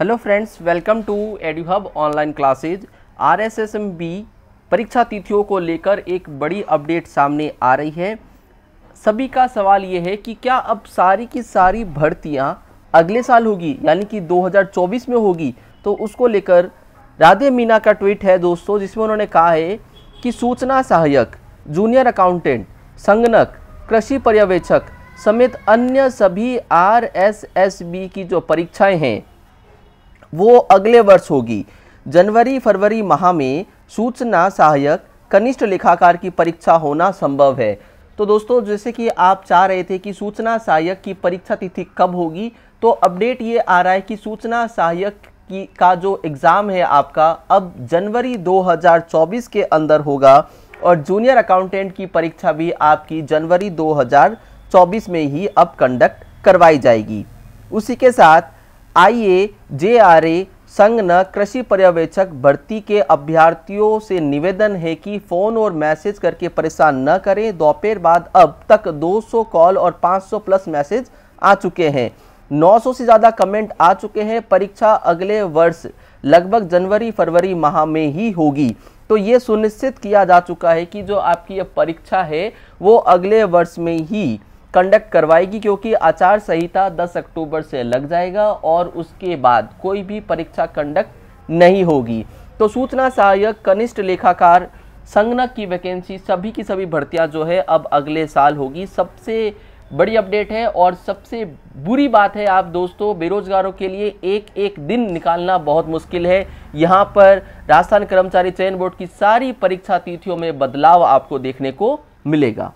hello friends welcome to Edihub online classes R S S M B परीक्षा तिथियों को लेकर एक बड़ी अपडेट सामने आ रही है सभी का सवाल ये है कि क्या अब सारी की सारी भर्तियां अगले साल होगी यानी कि 2024 में होगी तो उसको लेकर राधे मीना का ट्वीट है दोस्तों जिसमें उन्होंने कहा है कि सूचना सहायक जूनियर अकाउंटेंट संगणक कृषि पर्यवेक्षक समेत अन्य सभी आर एस एस बी की जो परीक्षाएँ हैं वो अगले वर्ष होगी जनवरी फरवरी माह में सूचना सहायक कनिष्ठ लेखाकार की परीक्षा होना संभव है तो दोस्तों जैसे कि आप चाह रहे थे कि सूचना सहायक की परीक्षा तिथि कब होगी तो अपडेट ये आ रहा है कि सूचना सहायक की का जो एग्ज़ाम है आपका अब जनवरी 2024 के अंदर होगा और जूनियर अकाउंटेंट की परीक्षा भी आपकी जनवरी 2024 में ही अब कंडक्ट करवाई जाएगी उसी के साथ आइए जे आर ए संघ न कृषि पर्यवेक्षक भर्ती के अभ्यर्थियों से निवेदन है कि फ़ोन और मैसेज करके परेशान न करें दोपहर बाद अब तक 200 कॉल और 500 प्लस मैसेज आ चुके हैं 900 से ज़्यादा कमेंट आ चुके हैं परीक्षा अगले वर्ष लगभग जनवरी फरवरी माह में ही होगी तो ये सुनिश्चित किया जा चुका है कि जो आपकी ये परीक्षा है वो अगले वर्ष में ही कंडक्ट करवाएगी क्योंकि आचार संहिता 10 अक्टूबर से लग जाएगा और उसके बाद कोई भी परीक्षा कंडक्ट नहीं होगी तो सूचना सहायक कनिष्ठ लेखाकार संगणक की वैकेंसी सभी की सभी भर्तियां जो है अब अगले साल होगी सबसे बड़ी अपडेट है और सबसे बुरी बात है आप दोस्तों बेरोजगारों के लिए एक एक दिन निकालना बहुत मुश्किल है यहाँ पर राजस्थान कर्मचारी चयन बोर्ड की सारी परीक्षा तिथियों में बदलाव आपको देखने को मिलेगा